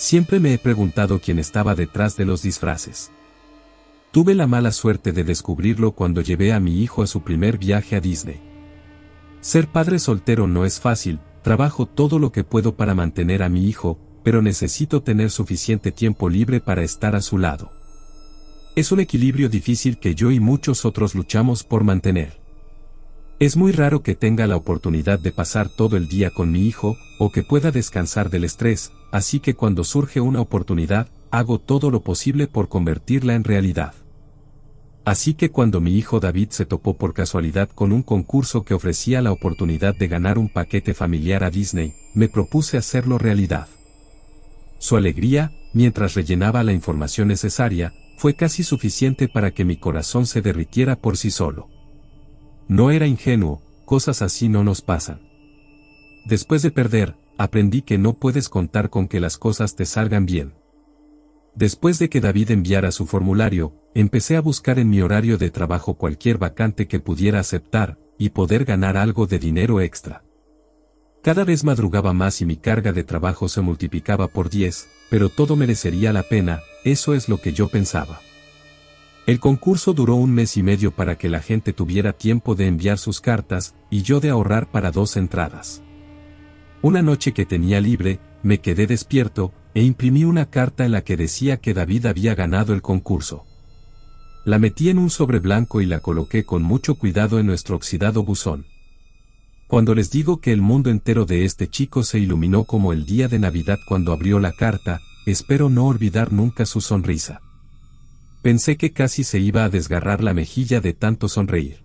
Siempre me he preguntado quién estaba detrás de los disfraces. Tuve la mala suerte de descubrirlo cuando llevé a mi hijo a su primer viaje a Disney. Ser padre soltero no es fácil, trabajo todo lo que puedo para mantener a mi hijo, pero necesito tener suficiente tiempo libre para estar a su lado. Es un equilibrio difícil que yo y muchos otros luchamos por mantener. Es muy raro que tenga la oportunidad de pasar todo el día con mi hijo, o que pueda descansar del estrés, así que cuando surge una oportunidad, hago todo lo posible por convertirla en realidad. Así que cuando mi hijo David se topó por casualidad con un concurso que ofrecía la oportunidad de ganar un paquete familiar a Disney, me propuse hacerlo realidad. Su alegría, mientras rellenaba la información necesaria, fue casi suficiente para que mi corazón se derritiera por sí solo. No era ingenuo, cosas así no nos pasan. Después de perder, aprendí que no puedes contar con que las cosas te salgan bien. Después de que David enviara su formulario, empecé a buscar en mi horario de trabajo cualquier vacante que pudiera aceptar, y poder ganar algo de dinero extra. Cada vez madrugaba más y mi carga de trabajo se multiplicaba por 10, pero todo merecería la pena, eso es lo que yo pensaba. El concurso duró un mes y medio para que la gente tuviera tiempo de enviar sus cartas, y yo de ahorrar para dos entradas. Una noche que tenía libre, me quedé despierto, e imprimí una carta en la que decía que David había ganado el concurso. La metí en un sobre blanco y la coloqué con mucho cuidado en nuestro oxidado buzón. Cuando les digo que el mundo entero de este chico se iluminó como el día de Navidad cuando abrió la carta, espero no olvidar nunca su sonrisa. Pensé que casi se iba a desgarrar la mejilla de tanto sonreír.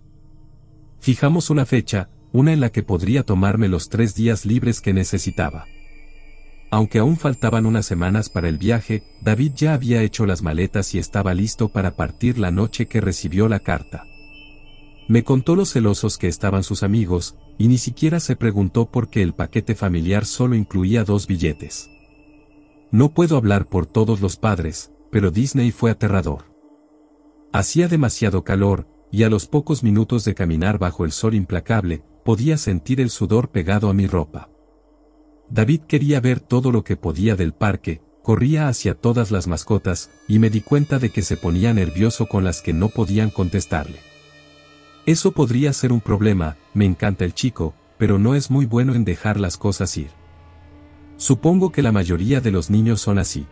Fijamos una fecha, una en la que podría tomarme los tres días libres que necesitaba. Aunque aún faltaban unas semanas para el viaje, David ya había hecho las maletas y estaba listo para partir la noche que recibió la carta. Me contó los celosos que estaban sus amigos, y ni siquiera se preguntó por qué el paquete familiar solo incluía dos billetes. No puedo hablar por todos los padres, pero Disney fue aterrador. Hacía demasiado calor, y a los pocos minutos de caminar bajo el sol implacable, podía sentir el sudor pegado a mi ropa. David quería ver todo lo que podía del parque, corría hacia todas las mascotas, y me di cuenta de que se ponía nervioso con las que no podían contestarle. Eso podría ser un problema, me encanta el chico, pero no es muy bueno en dejar las cosas ir. Supongo que la mayoría de los niños son así.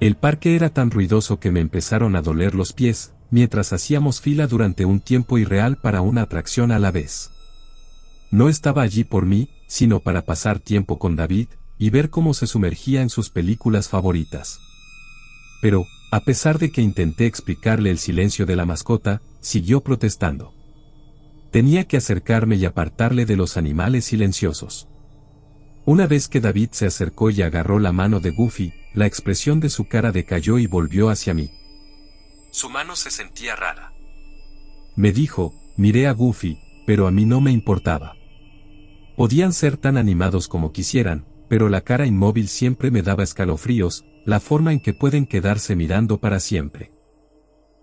El parque era tan ruidoso que me empezaron a doler los pies, mientras hacíamos fila durante un tiempo irreal para una atracción a la vez. No estaba allí por mí, sino para pasar tiempo con David, y ver cómo se sumergía en sus películas favoritas. Pero, a pesar de que intenté explicarle el silencio de la mascota, siguió protestando. Tenía que acercarme y apartarle de los animales silenciosos. Una vez que David se acercó y agarró la mano de Goofy, la expresión de su cara decayó y volvió hacia mí. Su mano se sentía rara. Me dijo, miré a Goofy, pero a mí no me importaba. Podían ser tan animados como quisieran, pero la cara inmóvil siempre me daba escalofríos, la forma en que pueden quedarse mirando para siempre.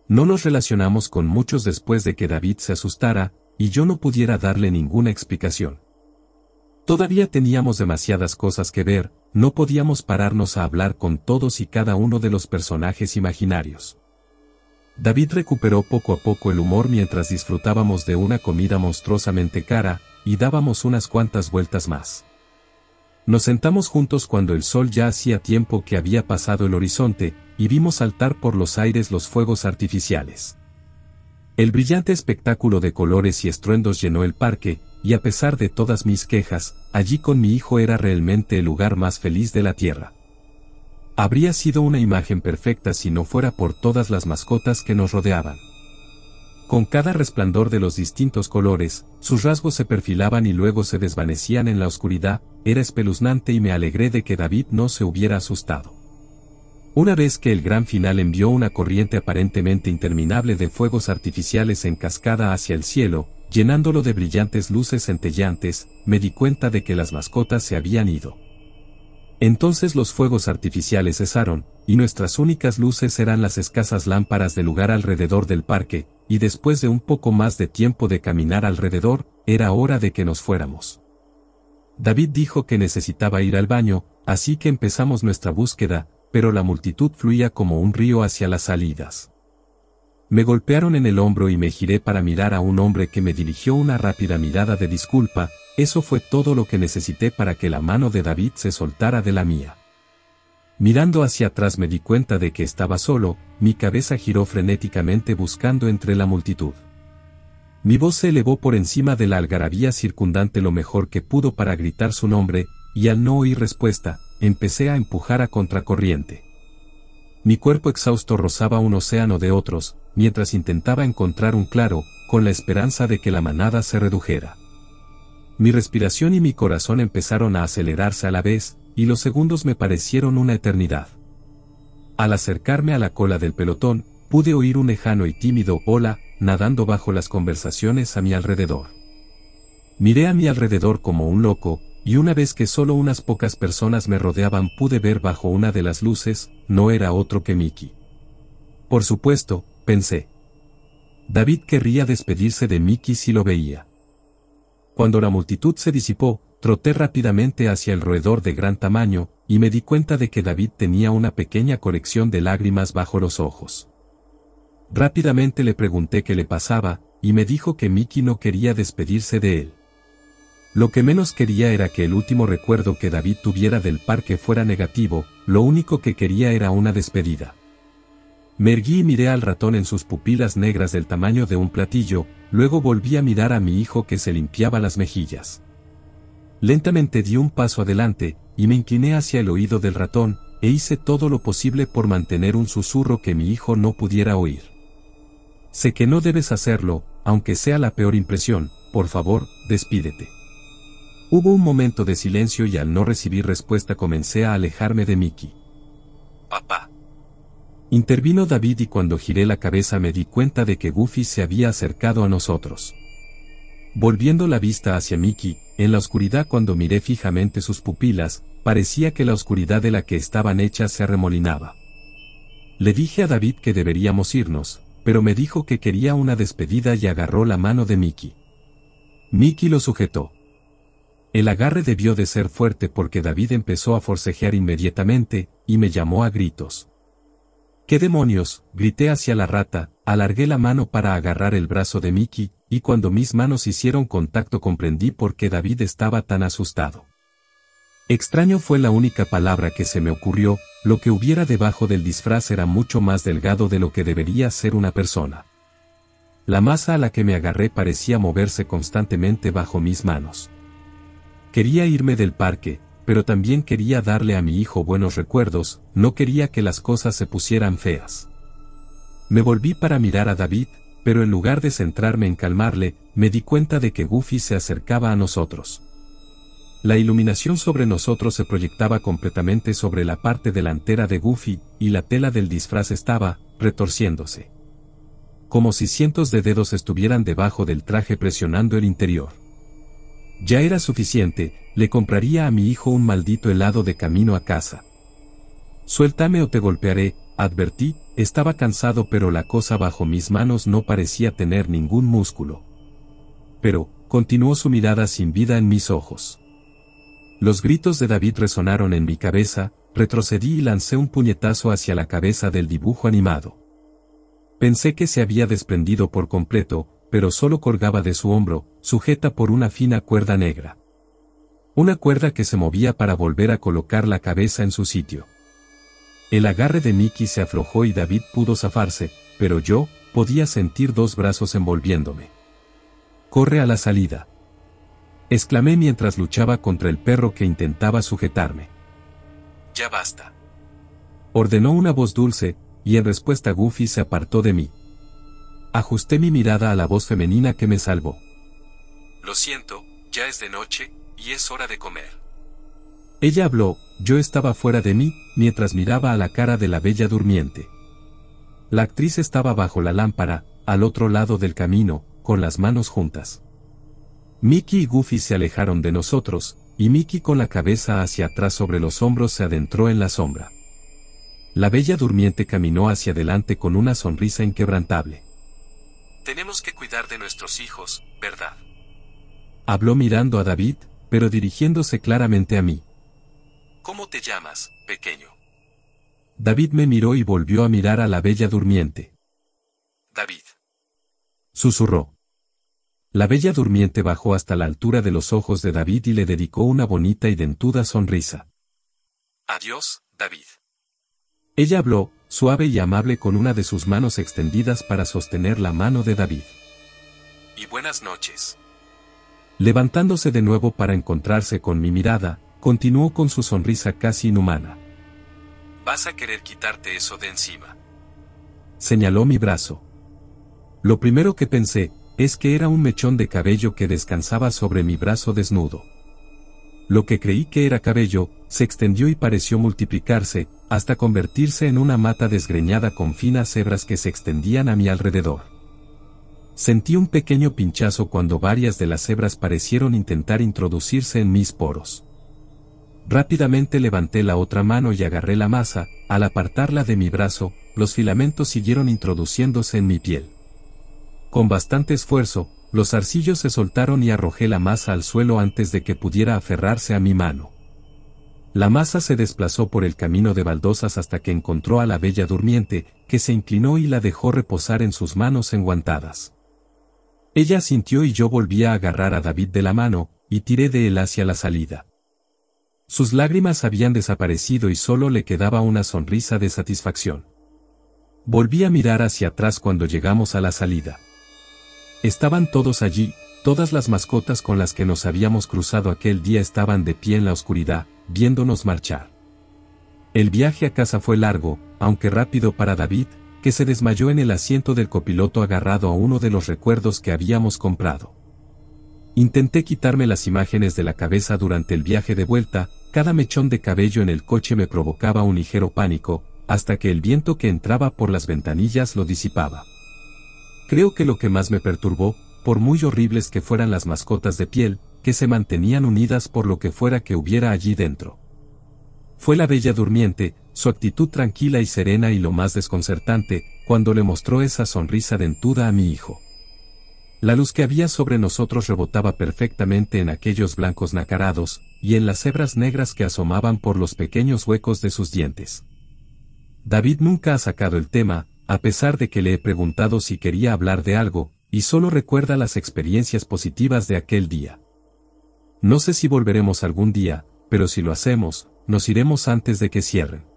No nos relacionamos con muchos después de que David se asustara, y yo no pudiera darle ninguna explicación. Todavía teníamos demasiadas cosas que ver, no podíamos pararnos a hablar con todos y cada uno de los personajes imaginarios. David recuperó poco a poco el humor mientras disfrutábamos de una comida monstruosamente cara, y dábamos unas cuantas vueltas más. Nos sentamos juntos cuando el sol ya hacía tiempo que había pasado el horizonte, y vimos saltar por los aires los fuegos artificiales. El brillante espectáculo de colores y estruendos llenó el parque, y a pesar de todas mis quejas, allí con mi hijo era realmente el lugar más feliz de la tierra. Habría sido una imagen perfecta si no fuera por todas las mascotas que nos rodeaban. Con cada resplandor de los distintos colores, sus rasgos se perfilaban y luego se desvanecían en la oscuridad, era espeluznante y me alegré de que David no se hubiera asustado. Una vez que el gran final envió una corriente aparentemente interminable de fuegos artificiales en cascada hacia el cielo, llenándolo de brillantes luces centellantes, me di cuenta de que las mascotas se habían ido. Entonces los fuegos artificiales cesaron, y nuestras únicas luces eran las escasas lámparas de lugar alrededor del parque, y después de un poco más de tiempo de caminar alrededor, era hora de que nos fuéramos. David dijo que necesitaba ir al baño, así que empezamos nuestra búsqueda, pero la multitud fluía como un río hacia las salidas. Me golpearon en el hombro y me giré para mirar a un hombre que me dirigió una rápida mirada de disculpa, eso fue todo lo que necesité para que la mano de David se soltara de la mía. Mirando hacia atrás me di cuenta de que estaba solo, mi cabeza giró frenéticamente buscando entre la multitud. Mi voz se elevó por encima de la algarabía circundante lo mejor que pudo para gritar su nombre, y al no oír respuesta, empecé a empujar a contracorriente. Mi cuerpo exhausto rozaba un océano de otros, mientras intentaba encontrar un claro, con la esperanza de que la manada se redujera. Mi respiración y mi corazón empezaron a acelerarse a la vez, y los segundos me parecieron una eternidad. Al acercarme a la cola del pelotón, pude oír un lejano y tímido hola, nadando bajo las conversaciones a mi alrededor. Miré a mi alrededor como un loco, y una vez que solo unas pocas personas me rodeaban pude ver bajo una de las luces, no era otro que Miki. Por supuesto, pensé. David querría despedirse de Mickey si lo veía. Cuando la multitud se disipó, troté rápidamente hacia el roedor de gran tamaño, y me di cuenta de que David tenía una pequeña colección de lágrimas bajo los ojos. Rápidamente le pregunté qué le pasaba, y me dijo que Mickey no quería despedirse de él. Lo que menos quería era que el último recuerdo que David tuviera del parque fuera negativo, lo único que quería era una despedida. Mergui y miré al ratón en sus pupilas negras del tamaño de un platillo, luego volví a mirar a mi hijo que se limpiaba las mejillas. Lentamente di un paso adelante, y me incliné hacia el oído del ratón, e hice todo lo posible por mantener un susurro que mi hijo no pudiera oír. Sé que no debes hacerlo, aunque sea la peor impresión, por favor, despídete. Hubo un momento de silencio y al no recibir respuesta comencé a alejarme de Mickey. Papá. Intervino David y cuando giré la cabeza me di cuenta de que Goofy se había acercado a nosotros. Volviendo la vista hacia Mickey, en la oscuridad cuando miré fijamente sus pupilas, parecía que la oscuridad de la que estaban hechas se arremolinaba. Le dije a David que deberíamos irnos, pero me dijo que quería una despedida y agarró la mano de Mickey. Mickey lo sujetó. El agarre debió de ser fuerte porque David empezó a forcejear inmediatamente, y me llamó a gritos. ¿Qué demonios? grité hacia la rata, alargué la mano para agarrar el brazo de Mickey, y cuando mis manos hicieron contacto comprendí por qué David estaba tan asustado. Extraño fue la única palabra que se me ocurrió, lo que hubiera debajo del disfraz era mucho más delgado de lo que debería ser una persona. La masa a la que me agarré parecía moverse constantemente bajo mis manos. Quería irme del parque, pero también quería darle a mi hijo buenos recuerdos, no quería que las cosas se pusieran feas. Me volví para mirar a David, pero en lugar de centrarme en calmarle, me di cuenta de que Goofy se acercaba a nosotros. La iluminación sobre nosotros se proyectaba completamente sobre la parte delantera de Goofy, y la tela del disfraz estaba, retorciéndose. Como si cientos de dedos estuvieran debajo del traje presionando el interior. Ya era suficiente, le compraría a mi hijo un maldito helado de camino a casa. Suéltame o te golpearé, advertí, estaba cansado pero la cosa bajo mis manos no parecía tener ningún músculo. Pero, continuó su mirada sin vida en mis ojos. Los gritos de David resonaron en mi cabeza, retrocedí y lancé un puñetazo hacia la cabeza del dibujo animado. Pensé que se había desprendido por completo, pero solo colgaba de su hombro, sujeta por una fina cuerda negra. Una cuerda que se movía para volver a colocar la cabeza en su sitio. El agarre de Mickey se aflojó y David pudo zafarse, pero yo, podía sentir dos brazos envolviéndome. Corre a la salida. Exclamé mientras luchaba contra el perro que intentaba sujetarme. Ya basta. Ordenó una voz dulce, y en respuesta Goofy se apartó de mí. Ajusté mi mirada a la voz femenina que me salvó. Lo siento, ya es de noche, y es hora de comer. Ella habló, yo estaba fuera de mí, mientras miraba a la cara de la bella durmiente. La actriz estaba bajo la lámpara, al otro lado del camino, con las manos juntas. Mickey y Goofy se alejaron de nosotros, y Mickey con la cabeza hacia atrás sobre los hombros se adentró en la sombra. La bella durmiente caminó hacia adelante con una sonrisa inquebrantable. Tenemos que cuidar de nuestros hijos, ¿verdad? Habló mirando a David, pero dirigiéndose claramente a mí. ¿Cómo te llamas, pequeño? David me miró y volvió a mirar a la bella durmiente. David. Susurró. La bella durmiente bajó hasta la altura de los ojos de David y le dedicó una bonita y dentuda sonrisa. Adiós, David. Ella habló, suave y amable con una de sus manos extendidas para sostener la mano de David. Y buenas noches. Levantándose de nuevo para encontrarse con mi mirada, continuó con su sonrisa casi inhumana. Vas a querer quitarte eso de encima. Señaló mi brazo. Lo primero que pensé, es que era un mechón de cabello que descansaba sobre mi brazo desnudo lo que creí que era cabello, se extendió y pareció multiplicarse, hasta convertirse en una mata desgreñada con finas hebras que se extendían a mi alrededor. Sentí un pequeño pinchazo cuando varias de las hebras parecieron intentar introducirse en mis poros. Rápidamente levanté la otra mano y agarré la masa, al apartarla de mi brazo, los filamentos siguieron introduciéndose en mi piel. Con bastante esfuerzo, los arcillos se soltaron y arrojé la masa al suelo antes de que pudiera aferrarse a mi mano. La masa se desplazó por el camino de baldosas hasta que encontró a la bella durmiente, que se inclinó y la dejó reposar en sus manos enguantadas. Ella sintió y yo volví a agarrar a David de la mano, y tiré de él hacia la salida. Sus lágrimas habían desaparecido y solo le quedaba una sonrisa de satisfacción. Volví a mirar hacia atrás cuando llegamos a la salida. Estaban todos allí, todas las mascotas con las que nos habíamos cruzado aquel día estaban de pie en la oscuridad, viéndonos marchar. El viaje a casa fue largo, aunque rápido para David, que se desmayó en el asiento del copiloto agarrado a uno de los recuerdos que habíamos comprado. Intenté quitarme las imágenes de la cabeza durante el viaje de vuelta, cada mechón de cabello en el coche me provocaba un ligero pánico, hasta que el viento que entraba por las ventanillas lo disipaba. Creo que lo que más me perturbó, por muy horribles que fueran las mascotas de piel, que se mantenían unidas por lo que fuera que hubiera allí dentro. Fue la bella durmiente, su actitud tranquila y serena y lo más desconcertante, cuando le mostró esa sonrisa dentuda a mi hijo. La luz que había sobre nosotros rebotaba perfectamente en aquellos blancos nacarados, y en las hebras negras que asomaban por los pequeños huecos de sus dientes. David nunca ha sacado el tema, a pesar de que le he preguntado si quería hablar de algo, y solo recuerda las experiencias positivas de aquel día. No sé si volveremos algún día, pero si lo hacemos, nos iremos antes de que cierren.